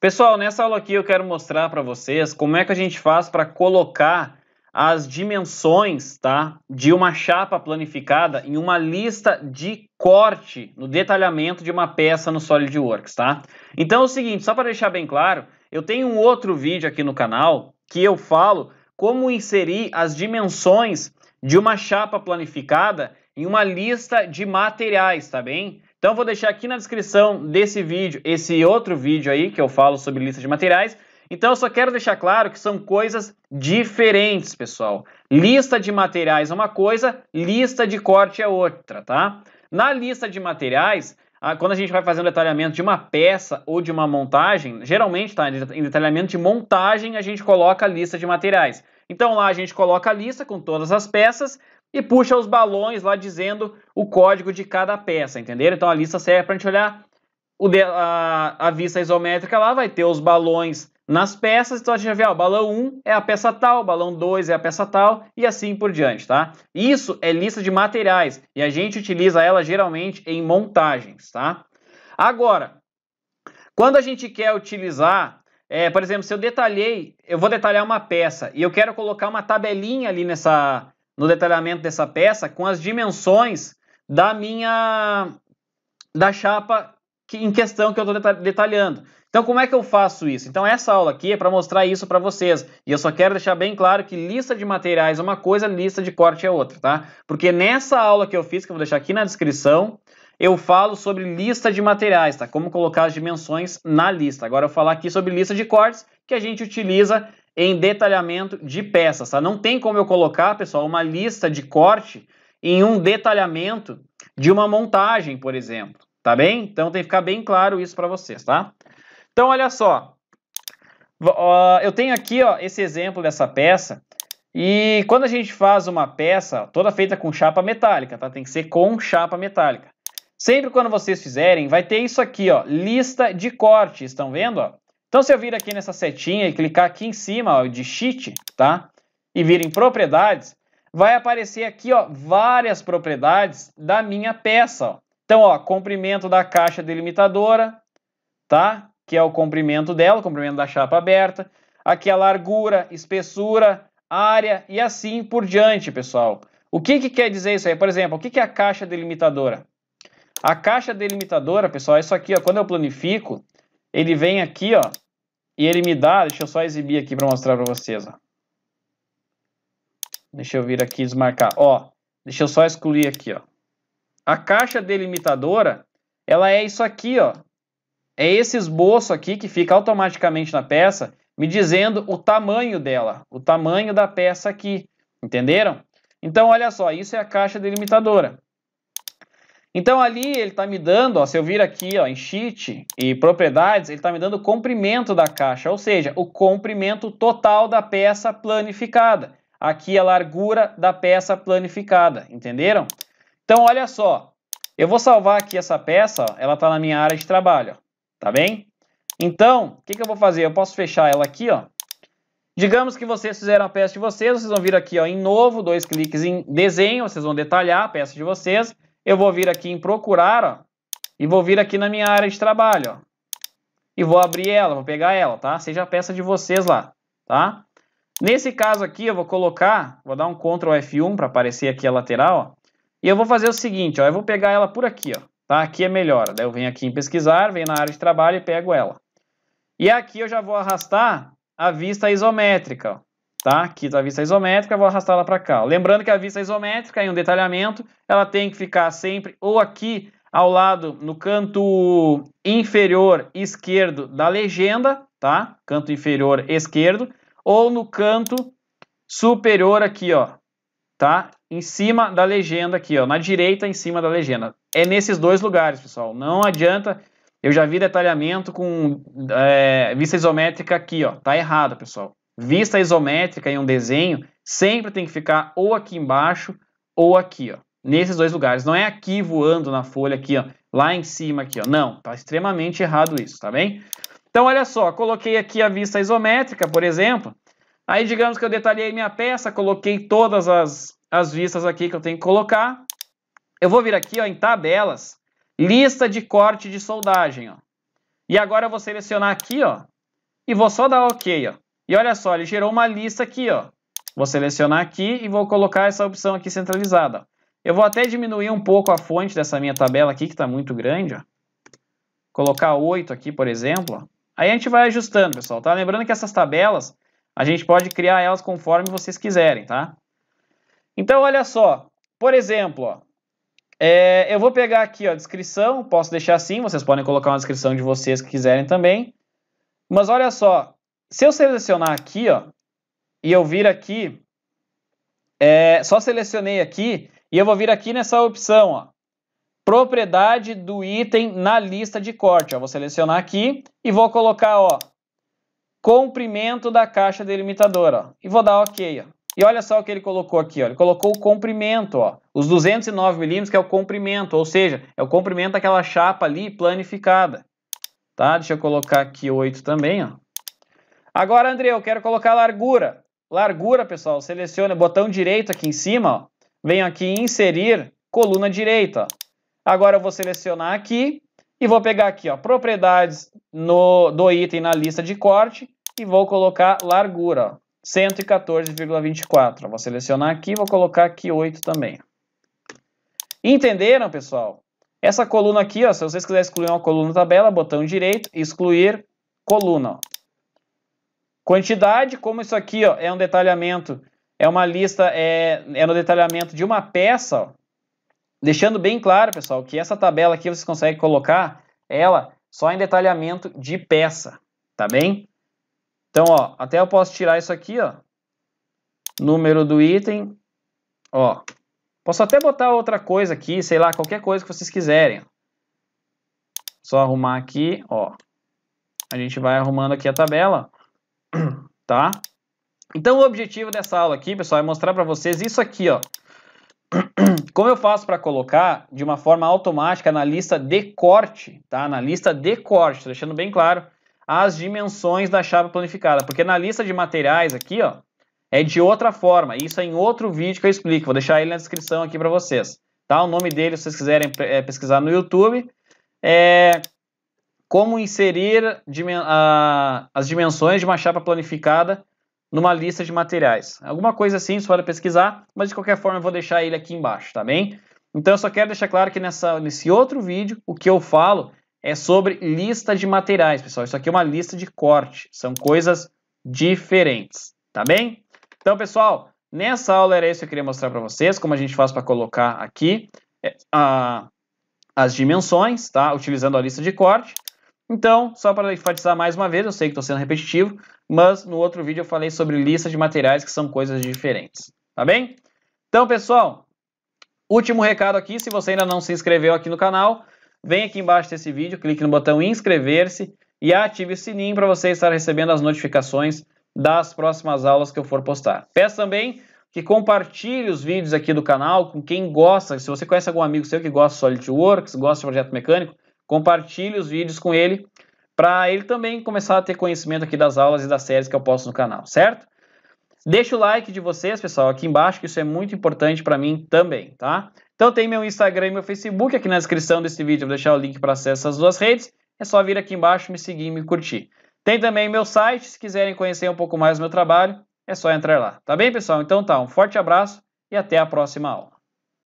Pessoal, nessa aula aqui eu quero mostrar para vocês como é que a gente faz para colocar as dimensões tá, de uma chapa planificada em uma lista de corte no detalhamento de uma peça no SolidWorks. Tá? Então é o seguinte, só para deixar bem claro, eu tenho um outro vídeo aqui no canal que eu falo como inserir as dimensões de uma chapa planificada em uma lista de materiais, tá bem? Então vou deixar aqui na descrição desse vídeo, esse outro vídeo aí que eu falo sobre lista de materiais. Então eu só quero deixar claro que são coisas diferentes, pessoal. Lista de materiais é uma coisa, lista de corte é outra, tá? Na lista de materiais, quando a gente vai fazer um detalhamento de uma peça ou de uma montagem, geralmente tá em detalhamento de montagem a gente coloca a lista de materiais. Então lá a gente coloca a lista com todas as peças, e puxa os balões lá dizendo o código de cada peça, entendeu? Então a lista serve para a gente olhar o de, a, a, vista isométrica lá, vai ter os balões nas peças, então a gente vai ver, ó, o balão 1 é a peça tal, o balão 2 é a peça tal e assim por diante, tá? Isso é lista de materiais e a gente utiliza ela geralmente em montagens, tá? Agora, quando a gente quer utilizar é, por exemplo, se eu detalhei, eu vou detalhar uma peça e eu quero colocar uma tabelinha ali nessa, no detalhamento dessa peça com as dimensões da minha da chapa que, em questão que eu estou detalhando. Então, como é que eu faço isso? Então, essa aula aqui é para mostrar isso para vocês. E eu só quero deixar bem claro que lista de materiais é uma coisa, lista de corte é outra, tá? Porque nessa aula que eu fiz, que eu vou deixar aqui na descrição, eu falo sobre lista de materiais, tá? Como colocar as dimensões na lista. Agora eu vou falar aqui sobre lista de cortes que a gente utiliza em detalhamento de peças. Tá? Não tem como eu colocar, pessoal, uma lista de corte em um detalhamento de uma montagem, por exemplo. Tá bem? Então tem que ficar bem claro isso para vocês, tá? Então olha só. eu tenho aqui ó, esse exemplo dessa peça. E quando a gente faz uma peça toda feita com chapa metálica, tá? Tem que ser com chapa metálica. Sempre quando vocês fizerem, vai ter isso aqui, ó, lista de corte, estão vendo? Ó? Então, se eu vir aqui nessa setinha e clicar aqui em cima ó, de Sheet, tá? E vir em Propriedades, vai aparecer aqui ó, várias propriedades da minha peça. Ó. Então, ó, comprimento da caixa delimitadora, tá? Que é o comprimento dela, o comprimento da chapa aberta. Aqui a largura, espessura, área e assim por diante, pessoal. O que, que quer dizer isso aí? Por exemplo, o que, que é a caixa delimitadora? A caixa delimitadora, pessoal, é isso aqui, ó, quando eu planifico, ele vem aqui, ó, e ele me dá, deixa eu só exibir aqui para mostrar para vocês, ó. Deixa eu vir aqui desmarcar, ó. Deixa eu só excluir aqui, ó. A caixa delimitadora, ela é isso aqui, ó. É esse esboço aqui que fica automaticamente na peça, me dizendo o tamanho dela, o tamanho da peça aqui, entenderam? Então, olha só, isso é a caixa delimitadora. Então ali ele está me dando, ó, se eu vir aqui ó, em Sheet e Propriedades, ele está me dando o comprimento da caixa, ou seja, o comprimento total da peça planificada. Aqui é a largura da peça planificada, entenderam? Então olha só, eu vou salvar aqui essa peça, ó, ela está na minha área de trabalho, ó, tá bem? Então, o que, que eu vou fazer? Eu posso fechar ela aqui, ó. Digamos que vocês fizeram a peça de vocês, vocês vão vir aqui ó, em novo, dois cliques em desenho, vocês vão detalhar a peça de vocês eu vou vir aqui em procurar, ó, e vou vir aqui na minha área de trabalho, ó, e vou abrir ela, vou pegar ela, tá? Seja a peça de vocês lá, tá? Nesse caso aqui, eu vou colocar, vou dar um Ctrl F1 para aparecer aqui a lateral, ó, e eu vou fazer o seguinte, ó, eu vou pegar ela por aqui, ó, tá? Aqui é melhor, daí eu venho aqui em pesquisar, venho na área de trabalho e pego ela. E aqui eu já vou arrastar a vista isométrica, ó tá? Aqui da a vista é isométrica, vou arrastá-la para cá. Lembrando que a vista é isométrica, em um detalhamento, ela tem que ficar sempre ou aqui ao lado, no canto inferior esquerdo da legenda, tá? Canto inferior esquerdo, ou no canto superior aqui, ó, tá? Em cima da legenda aqui, ó, na direita em cima da legenda. É nesses dois lugares, pessoal. Não adianta... Eu já vi detalhamento com é, vista isométrica aqui, ó. Tá errado, pessoal vista isométrica em um desenho, sempre tem que ficar ou aqui embaixo ou aqui, ó, nesses dois lugares. Não é aqui voando na folha aqui, ó, lá em cima aqui, ó. Não, tá extremamente errado isso, tá bem? Então olha só, coloquei aqui a vista isométrica, por exemplo. Aí digamos que eu detalhei minha peça, coloquei todas as, as vistas aqui que eu tenho que colocar. Eu vou vir aqui ó, em tabelas, lista de corte de soldagem. Ó. E agora eu vou selecionar aqui ó, e vou só dar OK. Ó. E olha só, ele gerou uma lista aqui, ó. Vou selecionar aqui e vou colocar essa opção aqui centralizada. Eu vou até diminuir um pouco a fonte dessa minha tabela aqui, que está muito grande. Ó. Colocar 8 aqui, por exemplo. Aí a gente vai ajustando, pessoal, tá? Lembrando que essas tabelas, a gente pode criar elas conforme vocês quiserem, tá? Então, olha só. Por exemplo, ó, é, eu vou pegar aqui ó, a descrição, posso deixar assim, vocês podem colocar uma descrição de vocês que quiserem também. Mas olha só, se eu selecionar aqui, ó, e eu vir aqui, é, só selecionei aqui, e eu vou vir aqui nessa opção, ó, propriedade do item na lista de corte. Ó, vou selecionar aqui e vou colocar, ó, comprimento da caixa delimitadora, ó, e vou dar OK, ó. E olha só o que ele colocou aqui, ó. ele colocou o comprimento, ó. os 209 milímetros que é o comprimento, ou seja, é o comprimento daquela chapa ali planificada. Tá? Deixa eu colocar aqui 8 também, ó. Agora, André, eu quero colocar largura. Largura, pessoal, selecione o botão direito aqui em cima, ó. venho aqui em inserir coluna direita. Agora eu vou selecionar aqui e vou pegar aqui, ó, propriedades no, do item na lista de corte e vou colocar largura, 114,24. Vou selecionar aqui vou colocar aqui 8 também. Entenderam, pessoal? Essa coluna aqui, ó, se vocês quiserem excluir uma coluna tabela, botão direito, excluir coluna. Quantidade, como isso aqui ó, é um detalhamento, é uma lista, é, é no detalhamento de uma peça, ó. deixando bem claro, pessoal, que essa tabela aqui vocês conseguem colocar ela só em detalhamento de peça, tá bem? Então, ó, até eu posso tirar isso aqui, ó, número do item, ó, posso até botar outra coisa aqui, sei lá, qualquer coisa que vocês quiserem. Só arrumar aqui, ó, a gente vai arrumando aqui a tabela, tá? Então o objetivo dessa aula aqui, pessoal, é mostrar para vocês isso aqui, ó. Como eu faço para colocar de uma forma automática na lista de corte, tá? Na lista de corte, deixando bem claro as dimensões da chapa planificada, porque na lista de materiais aqui, ó, é de outra forma. Isso é em outro vídeo que eu explico, vou deixar ele na descrição aqui para vocês, tá? O nome dele, se vocês quiserem é, pesquisar no YouTube, é como inserir as dimensões de uma chapa planificada numa lista de materiais. Alguma coisa assim, você pode pesquisar, mas de qualquer forma eu vou deixar ele aqui embaixo, tá bem? Então eu só quero deixar claro que nessa, nesse outro vídeo, o que eu falo é sobre lista de materiais, pessoal. Isso aqui é uma lista de corte, são coisas diferentes, tá bem? Então, pessoal, nessa aula era isso que eu queria mostrar para vocês, como a gente faz para colocar aqui é, a, as dimensões, tá? Utilizando a lista de corte. Então, só para enfatizar mais uma vez, eu sei que estou sendo repetitivo, mas no outro vídeo eu falei sobre lista de materiais que são coisas diferentes, tá bem? Então, pessoal, último recado aqui, se você ainda não se inscreveu aqui no canal, vem aqui embaixo desse vídeo, clique no botão inscrever-se e ative o sininho para você estar recebendo as notificações das próximas aulas que eu for postar. Peço também que compartilhe os vídeos aqui do canal com quem gosta, se você conhece algum amigo seu que gosta de SolidWorks, gosta de projeto mecânico, compartilhe os vídeos com ele, para ele também começar a ter conhecimento aqui das aulas e das séries que eu posto no canal, certo? Deixa o like de vocês, pessoal, aqui embaixo, que isso é muito importante para mim também, tá? Então tem meu Instagram e meu Facebook aqui na descrição desse vídeo, eu vou deixar o link para acesso às duas redes. É só vir aqui embaixo, me seguir e me curtir. Tem também meu site, se quiserem conhecer um pouco mais do meu trabalho, é só entrar lá. Tá bem, pessoal? Então tá, um forte abraço e até a próxima aula.